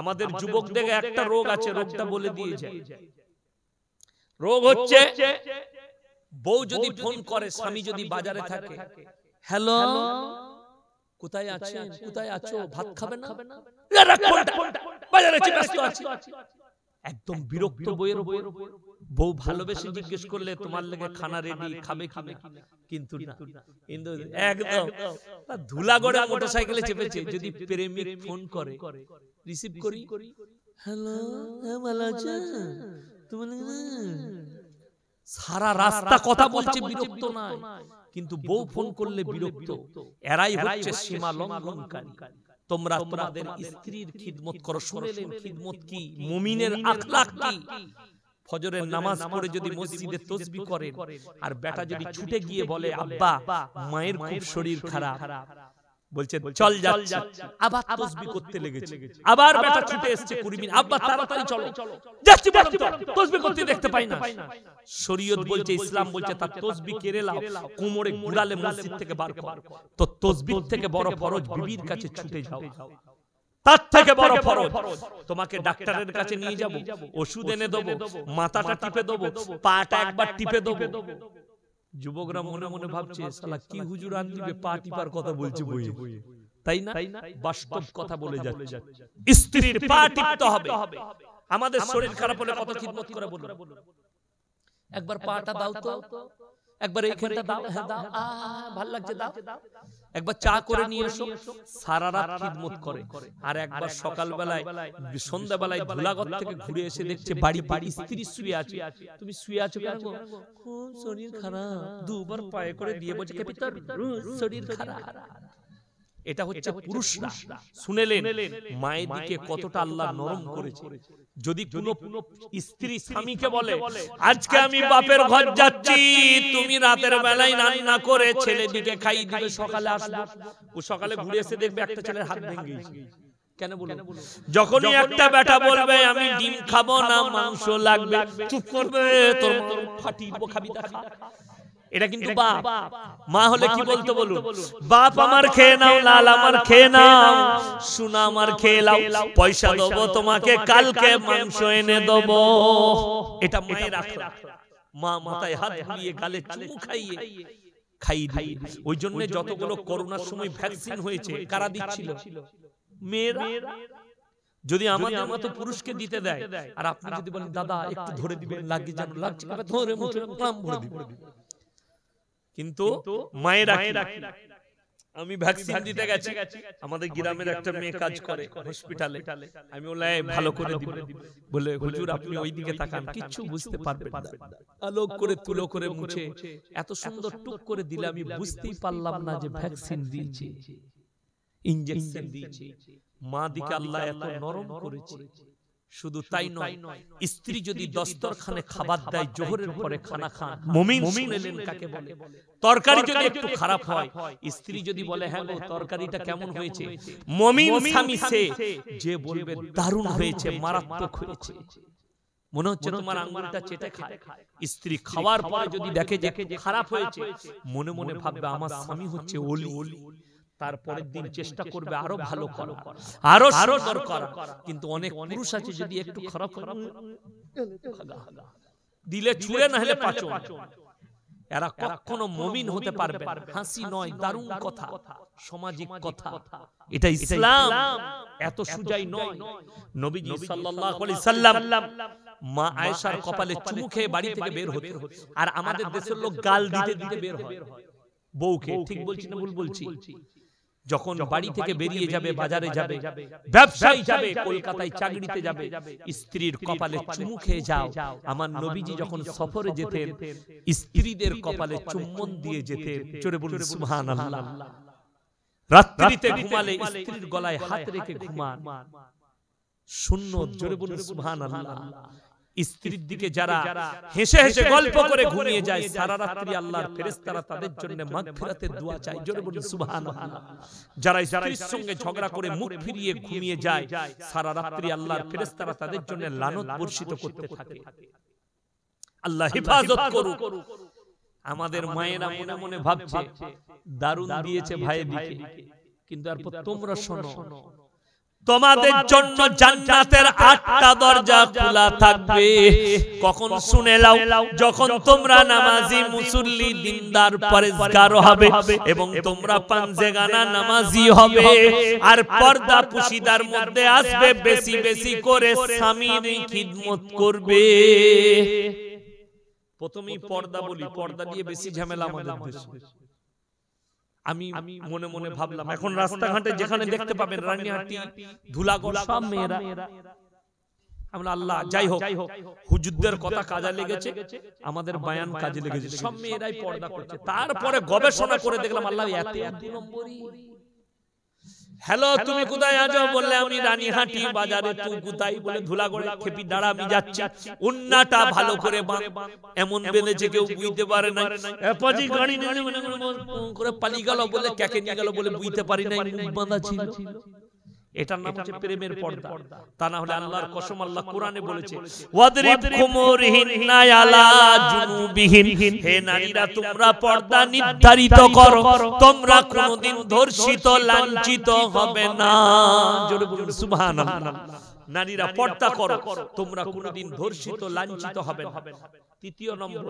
আমাদের যুবকদের একটা রোগ আছে রোগটা বলে দিয়ে যায় রোগ হচ্ছে বউ যদি ফোন করে স্বামী যদি বাজারে থাকে হ্যালো কোথায় আছে কোথায় আছো ভাত খাবে না বাজারে ব্যস্ত আছি একদম বিরক্ত বইয়ের বইয়ের বউ ভালোবেসে জিজ্ঞেস করলে তোমার লেগে খানা রেডি খাবে খাবে কিন্তু না কিন্তু একদম ধুলাগড়ে মোটরসাইকেলে চেপেছে যদি প্রেমিক ফোন করে রিসিভ করি হ্যালো হ্যাঁ ভালো হ্যাঁ, আছো তোমার সারা রাস্তা কথা বলছে বিরক্ত নয় কিন্তু বউ ফোন করলে বিরক্ত এরাই হচ্ছে সীমা লঙ্ঘনকারী তোমরা তোমাদের স্ত্রীর খিদমত করো শুনে খিদমত কি মুমিনের আখলাক কি ফজরের নামাজ পড়ে যদি মসজিদে তসবি করেন আর বেটা যদি ছুটে গিয়ে বলে আব্বা মায়ের খুব শরীর খারাপ বলছে চল করতে লেগেছে আবার ছুটে এসেছে কুড়ি মিনিট তাড়াতাড়ি চলো যাচ্ছি তসবি করতে দেখতে পাই না শরীয়ত বলছে ইসলাম বলছে তার তসবি কেড়ে লাও মসজিদ থেকে বার কর তো তসবি থেকে বড় ফরজ বিবির কাছে ছুটে যাও তার থেকে বড় ফরজ তোমাকে ডাক্তারের কাছে নিয়ে যাব ওষুধ এনে দেবো মাথাটা টিপে দেবো পাটা একবার টিপে দেবো যুবকরা মনে মনে ভাবছে সালা কি হুজুর আনলিবে পা টিপার কথা বলছে বই তাই না বাস্তব কথা বলে যাচ্ছে স্ত্রীর পা টিপতে হবে আমাদের শরীর খারাপ হলে কত খিদমত করে বলুন একবার পাটা দাও তো একবার এইখানটা দাও হ্যাঁ দাও হ্যাঁ, আ ভালো লাগছে দাও একবার চা করে নিয়ে এসো সারা রাত খিদমত করে আর একবার সকাল বেলায় সন্ধ্যা বেলায় ধুলাগত থেকে ঘুরে এসে দেখছে বাড়ি বাড়ি স্ত্রী শুয়ে আছে তুমি শুয়ে আছো কেন খুব শরীর খারাপ দুবার পায়ে করে দিয়ে বলছে ক্যাপিটাল শরীর খারাপ এটা হচ্ছে পুরুষরা শুনেলেন মায়ের দিকে কতটা আল্লাহ নরম করেছে যদি কোনো স্ত্রী স্বামীকে বলে আজকে আমি বাপের ঘর যাচ্ছি তুমি রাতের বেলায় রান্না করে ছেলে দিকে খাই দিবে সকালে আসলে ও সকালে ঘুরে এসে দেখবে একটা ছেলের হাত ভেঙে গেছে যখনই একটা বেটা বলবে আমি ডিম খাবো না মাংস লাগবে চুপ করবে তোর ফাটি খাবি দেখা এটা কিন্তু বাপ মা হলে কি বলতো বলুন বাপ আমার খেয়ে নাও লাল আমার খেয়ে নাও সোনা আমার খেয়ে নাও পয়সা দেব তোমাকে কালকে মাংস এনে দেব এটা মায়ের আখলা মা মাথায় হাত বুলিয়ে গালে চুমু খাইয়ে খাইয়ে দিই ওই জন্য যতগুলো করোনার সময় ভ্যাকসিন হয়েছে কারা দিচ্ছিল মেয়েরা যদি আমার আমার তো পুরুষকে দিতে দেয় আর আপনি যদি বলেন দাদা একটু ধরে দিবেন লাগিয়ে যেন লাগছে ধরে মুখে ভরে দিবেন কিন্তু মায়েরা আমি ভ্যাকসিন দিতে গেছি আমাদের গ্রামের একটা মেয়ে কাজ করে হসপিটালে আমি ওলাই ভালো করে দিব বলে হুজুর আপনি ওই দিকে তাকান কিছু বুঝতে পারবেন না আলোক করে তুলো করে মুছে এত সুন্দর টুক করে দিলে আমি বুঝতেই পারলাম না যে ভ্যাকসিন দিয়েছি ইনজেকশন দিয়েছি মা দিকে আল্লাহ এত নরম করেছে শুধু তাই নয় স্ত্রী যদি দস্তরখানে খাবার দেয় জোহরের পরে খানা খান মুমিন কাকে বলে তরকারি যদি একটু খারাপ হয় স্ত্রী যদি বলে হ্যাঁ গো হ্যাঁ তরকারিটা কেমন হয়েছে মুমিন স্বামী সে যে বলবে দারুণ হয়েছে মারাত্মক হয়েছে মনে হচ্ছে তোমার আঙ্গুলটা চেটে খায় স্ত্রী খাওয়ার পর যদি দেখে যে খারাপ হয়েছে মনে মনে ভাববে আমার স্বামী হচ্ছে ওলি তারপরের দিন চেষ্টা করবে আরো ভালো করো আরো সুন্দর করা কিন্তু অনেক পুরুষ আছে যদি একটু খারাপ দিলে ছুঁড়ে না হলে পাচন এরা কখনো মমিন হতে পারবে হাসি নয় দারুণ কথা সামাজিক কথা এটা ইসলাম এত সুজাই নয় নবীজি সাল্লাল্লাহু আলাইহি সাল্লাম মা আয়েশার কপালে চুমু খেয়ে বাড়ি থেকে বের হতে আর আমাদের দেশের লোক গাল দিতে দিতে বের হয় বউকে ঠিক বলছি না ভুল বলছি যখন বাড়ি থেকে বেরিয়ে যাবে বাজারে যাবে ব্যবসায় যাবে কলকাতায় চাকরিতে যাবে স্ত্রীর কপালে চুমু খেয়ে যাও আমার নবীজি যখন সফরে যেতেন স্ত্রীদের কপালে চুম্বন দিয়ে যেতেন চড়ে বলুন সুবহানাল্লাহ রাত্রিতে ঘুমালে স্ত্রীর গলায় হাত রেখে ঘুমান শূন্য জোরে বলুন সুবহানাল্লাহ স্ত্রীর দিকে যারা হেসে হেসে গল্প করে ঘুমিয়ে যায় সারা রাত্রি আল্লাহর ফেরেশতারা তাদের জন্য মাগফিরাতের দোয়া চায় জোরে বলুন সুবহানাল্লাহ যারা স্ত্রীর সঙ্গে ঝগড়া করে মুখ ফিরিয়ে ঘুমিয়ে যায় সারা রাত্রি আল্লাহর ফেরেশতারা তাদের জন্য লানত বর্ষিত করতে থাকে আল্লাহ হেফাজত করুক আমাদের মায়েরা মনে মনে ভাবছে দারুণ দিয়েছে ভাইয়ের দিকে কিন্তু তারপর তোমরা শোনো তোমাদের জন্য জান্নাতের আটটা দরজা খোলা থাকবে কখন শুনে নাও যখন তোমরা নামাজি মুসল্লি দিনদার পরিষ্কার হবে এবং তোমরা পাঞ্জেগানা নামাজি হবে আর পর্দা পুশিদার মধ্যে আসবে বেশি বেশি করে স্বামীর খিদমত করবে প্রথমেই পর্দা বলি পর্দা দিয়ে বেশি ঝামেলা আমাদের দেশে আমি মনে মনে ভাবলাম এখন রাস্তাঘাটে যেখানে দেখতে পাবেন রানীহাটি ধুলাগড় সব মেয়েরা আমরা আল্লাহ যাই হোক হুজুরদের কথা কাজে লেগেছে আমাদের বায়ান কাজে লেগেছে সব মেয়েরাই পর্দা করছে তারপরে গবেষণা করে দেখলাম আল্লাহ এত এক নম্বরই হ্যালো তুমি কোথায় আছো বললে আমি রানীহাটি বাজারে তুই কোথায় বলে ধুলাগড়ে খেপি দাঁড়া আমি যাচ্ছি উন্নাটা ভালো করে বাঁধ এমন বেঁধেছে কেউ বুঝতে পারে না পাজি গাড়ি নিয়ে করে পালিয়ে গেল বলে ক্যাকে নিয়ে গেল বলে বুঝতে পারি না মুখ বাঁধা ছিল এটার নাম হচ্ছে প্রেমের পর্দা তা না হলে আল্লাহর কসম আল্লাহ কোরআনে বলেছে ওয়াদরিব জুনুবিহিন হে নারীরা তোমরা পর্দা নির্ধারিত করো তোমরা ধর্ষিত লাঞ্ছিত হবে না জোরে বলুন সুবহানাল্লাহ নারীরা পর্দা করো তোমরা কোনোদিন ধর্ষিত লাঞ্ছিত হবে না তৃতীয় নম্বর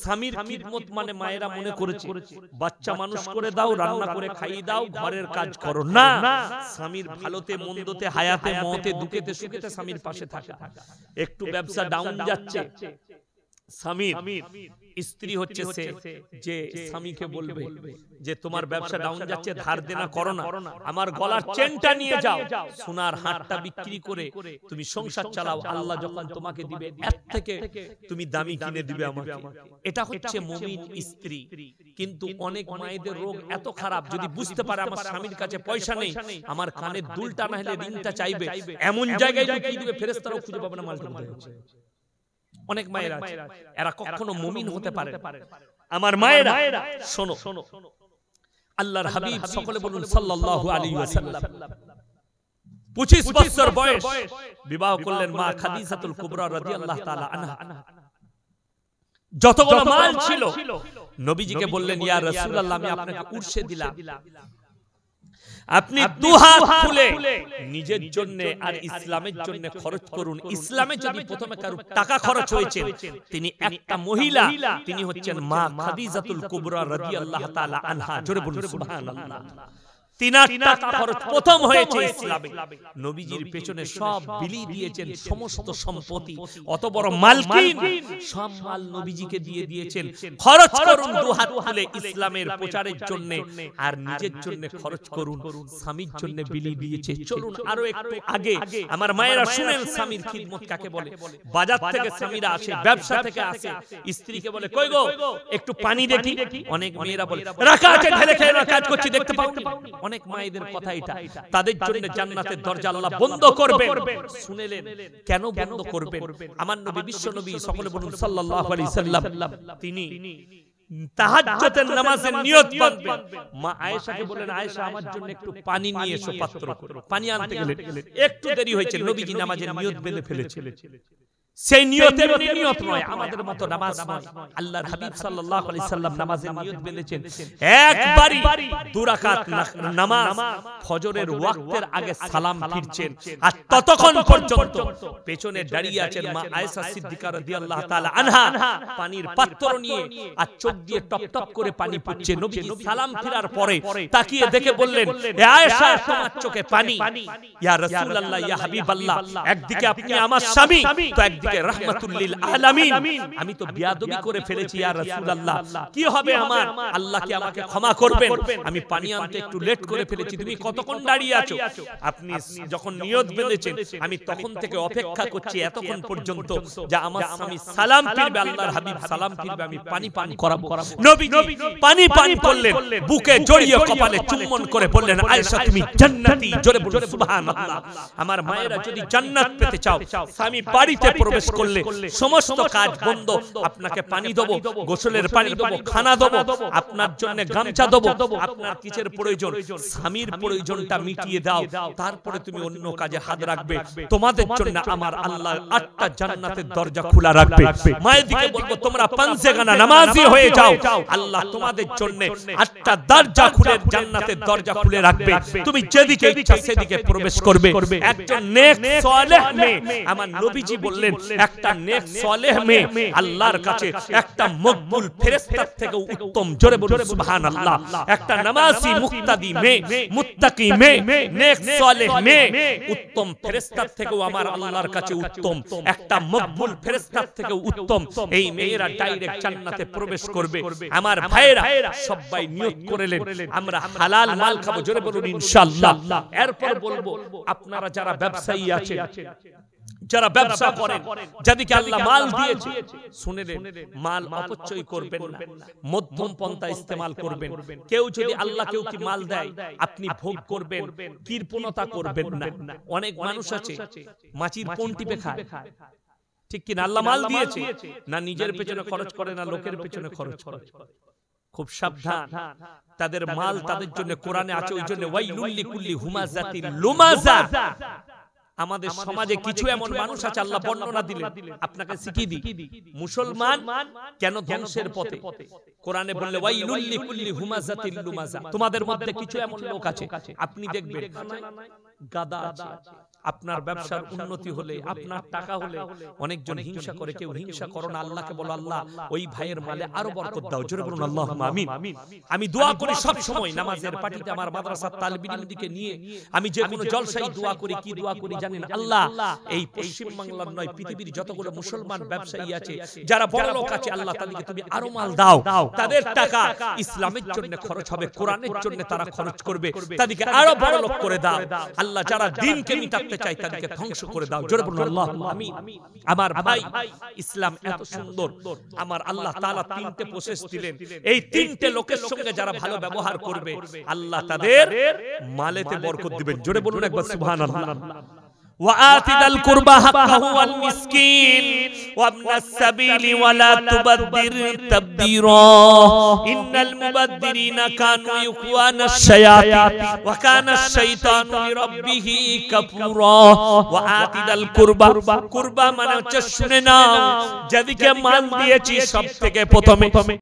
স্বামীর খিদমত মানে, মানে মায়েরা মনে করেছে বাচ্চা মানুষ করে দাও রান্না করে খাইয়ে দাও ঘরের কাজ করো না স্বামীর ভালোতে মন্দতে হায়াতে মতে দুঃখেতে সুখেতে স্বামীর পাশে থাকা একটু ব্যবসা ডাউন যাচ্ছে স্বামীর স্ত্রী হচ্ছে সে যে স্বামীকে বলবে যে তোমার ব্যবসা ডাউন যাচ্ছে ধার দেনা করো না আমার গলার চেনটা নিয়ে যাও সোনার হাটটা বিক্রি করে তুমি সংসার চালাও আল্লাহ যখন তোমাকে দিবে এর থেকে তুমি দামি কিনে দিবে আমাকে এটা হচ্ছে মুমিন স্ত্রী কিন্তু অনেক মায়েদের রোগ এত খারাপ যদি বুঝতে পারে আমার স্বামীর কাছে পয়সা নেই আমার কানের দুলটা না হলে রিংটা চাইবে এমন জায়গায় দিবে খুঁজে পাবে না মালটা অনেক মায়ের আছে এরা কখনো মুমিন হতে পারে আমার মায়েরা শোনো শোনো আল্লাহর হাবিব সকলে বলুন সাল্লাল্লাহু আলাইহি ওয়াসাল্লাম 25 বছর বয়স বিবাহ করলেন মা খাদিজাতুল কুবরা রাদিয়াল্লাহু তাআলা আনহা যতগুলো মাল ছিল নবীজিকে বললেন ইয়া রাসূলুল্লাহ আমি আপনাকে উর্ষে দিলাম আপনি দুহাত খুলে নিজের জন্য আর ইসলামের জন্য খরচ করুন ইসলামে যদি প্রথমে কারো টাকা খরচ হয়েছে তিনি একটা মহিলা তিনি হচ্ছেন মা খাদিজাতুল কুবরা রাদিয়াল্লাহু তাআলা আনহা জোরে বলুন সুবহানাল্লাহ ইসলামের প্রচারের জন্য আর নিজের জন্য খরচ করুন স্বামীর জন্য বিলি দিয়েছে চলুন আরো একটু আগে আমার মায়েরা শুনেন স্বামীর খিদমত কাকে বলে বাজার থেকে স্বামীরা আসে ব্যবসা থেকে আসে স্ত্রীকে বলে কই গো একটু পানি দেখি অনেক মেয়েরা বলে রাখা আছে ঢেলে খেয়ে কাজ করছি দেখতে পাও অনেক মায়েদের কথা এটা তাদের জন্য জান্নাতের দরজা আল্লাহ বন্ধ করবে শুনেলেন কেন বন্ধ করবেন আমার নবী বিশ্ব নবী সকলে বলুন সাল্লাল্লাহু আলাইহি সাল্লাম তিনি তাহাজ্জুদের নামাজের নিয়ত বাঁধবেন মা আয়েশাকে বলেন আয়েশা আমার জন্য একটু পানি নিয়ে এসো পাত্র পানি আনতে গেলে একটু দেরি হয়েছে নবীজি নামাজের নিয়ত বেঁধে ফেলেছিলেন সেই নিয়তে নিয়ত নয় আমাদের মতো নামাজ নয় আল্লাহর হাবিব সাল্লাল্লাহু আলাইহি সাল্লাম নামাজের নিয়ত বেঁধেছেন একবারই দুরাকাত নামাজ ফজরের ওয়াক্তের আগে সালাম ফিরছেন আর ততক্ষণ পর্যন্ত পেছনে দাঁড়িয়ে আছেন মা আয়েশা সিদ্দিকা রাদিয়াল্লাহু তাআলা আনহা পানির পাত্র নিয়ে আর চোখ দিয়ে টপ টপ করে পানি পড়ছে নবী সালাম ফিরার পরে তাকিয়ে দেখে বললেন আয়েশা তোমার চোখে পানি ইয়া রাসূলুল্লাহ ইয়া হাবিবাল্লাহ একদিকে আপনি আমার স্বামী তো একদিকে আলামিন আমি তো বিয়াদবি করে ফেলেছি ইয়া রাসূলুল্লাহ কি হবে আমার আল্লাহ কি আমাকে ক্ষমা করবেন আমি পানি আনতে একটু লেট করে ফেলেছি তুমি কতক্ষণ দাঁড়িয়ে আছো আপনি যখন নিয়ত বেঁধেছেন আমি তখন থেকে অপেক্ষা করছি এতক্ষণ পর্যন্ত যা আমার স্বামী সালাম ফিরবে আল্লাহর হাবিব সালাম ফিরবে আমি পানি পান করাবো নবীজি পানি পান করলেন বুকে জড়িয়ে কপালে চুম্বন করে বললেন আয়েশা তুমি জান্নাতি জোরে সুবহানাল্লাহ আমার মায়েরা যদি জান্নাত পেতে চাও স্বামী বাড়িতে প্রবেশ প্রবেশ করলে সমস্ত কাজ বন্ধ আপনাকে পানি দেবো গোসলের পানি দেবো খানা দেবো আপনার জন্য গামছা দেবো আপনার কিসের প্রয়োজন স্বামীর প্রয়োজনটা মিটিয়ে দাও তারপরে তুমি অন্য কাজে হাত রাখবে তোমাদের জন্য আমার আল্লাহ আটটা জান্নাতের দরজা খোলা রাখবে মায়ের দিকে বলবো তোমরা পাঞ্জেগানা নামাজি হয়ে যাও আল্লাহ তোমাদের জন্য আটটা দরজা খুলে জান্নাতের দরজা খুলে রাখবে তুমি যেদিকে ইচ্ছা সেদিকে প্রবেশ করবে একজন নেক সালেহ মেয়ে আমার নবীজি বললেন একটা নেক সলেহ মে আল্লাহর কাছে একটা মকবুল ফেরেশতার থেকে উত্তম জোরে বলুন সুবহানাল্লাহ একটা নামাজি মুক্তাদি মে মুত্তাকি মে নেক সলেহ মে উত্তম ফেরেশতার থেকেও আমার আল্লাহর কাছে উত্তম একটা মকবুল ফেরেশতার থেকে উত্তম এই মেয়েরা ডাইরেক্ট জান্নাতে প্রবেশ করবে আমার ভাইয়েরা সবাই নিয়ত করেলেন আমরা হালাল মাল খাবো জোরে বলুন ইনশাআল্লাহ এরপর বলবো আপনারা যারা ব্যবসায়ী আছেন যারা ব্যবসা করেন যাদেরকে আল্লাহ মাল দিয়েছে শুনে মাল অপচয় করবেন না মধ্যম পন্থা ইস্তেমাল করবেন কেউ যদি আল্লাহ কেউ কি মাল দেয় আপনি ভোগ করবেন কৃপণতা করবেন না অনেক মানুষ আছে মাছির পন্টি টিপে খায় ঠিক কিনা আল্লাহ মাল দিয়েছে না নিজের পেছনে খরচ করে না লোকের পেছনে খরচ করে খুব সাবধান তাদের মাল তাদের জন্য কোরআনে আছে ওই জন্য ওয়াইলুল্লি কুল্লি হুমাজাতি লুমাজা আমাদের সমাজে কিছু এমন মানুষ আছে আল্লাহ বর্ণনা দিলে আপনাকে শিখিয়ে দিই মুসলমান কেন ধ্বংসের পথে কোরআনে বললে ওয়াইলুল লিকুল্লি হুমাযাতিল লুমাজা তোমাদের মধ্যে কিছু এমন লোক আছে আপনি দেখবেন গাদা আছে আপনার ব্যবসার উন্নতি হলে আপনার টাকা হলে অনেকজন হিংসা করে কেউ হিংসা করো না আল্লাহকে বলো আল্লাহ ওই ভাইয়ের মালে আরো বরকত দাও জোরে বলুন আল্লাহ আমিন আমি দোয়া করি সব সময় নামাজের পাটিতে আমার মাদ্রাসার দিকে নিয়ে আমি যে কোনো জলসাই দোয়া করি কি দোয়া করি জানেন আল্লাহ এই পশ্চিম বাংলার নয় পৃথিবীর যতগুলো মুসলমান ব্যবসায়ী আছে যারা বড় লোক আছে আল্লাহ তাদেরকে তুমি আরো মাল দাও তাদের টাকা ইসলামের জন্য খরচ হবে কোরআনের জন্য তারা খরচ করবে তাদেরকে আরো বড় লোক করে দাও আল্লাহ যারা দিনকে মিটা করতে চাই তাদেরকে ধ্বংস করে দাও জোরে বলুন আল্লাহ আমিন আমার ভাই ইসলাম এত সুন্দর আমার আল্লাহ তাআলা তিনটে প্রসেস দিলেন এই তিনটে লোকের সঙ্গে যারা ভালো ব্যবহার করবে আল্লাহ তাদের মালেতে বরকত দিবেন জোরে বলুন একবার সুবহানাল্লাহ وآت ذا القربى حقه والمسكين وابن السبيل ولا تبدر تبديرا إن المبدرين كانوا إخوان الشياطين وكان الشيطان لربه كفورا وآت ذا القربى قربى من تشننا শুনে مال ديتي شبتك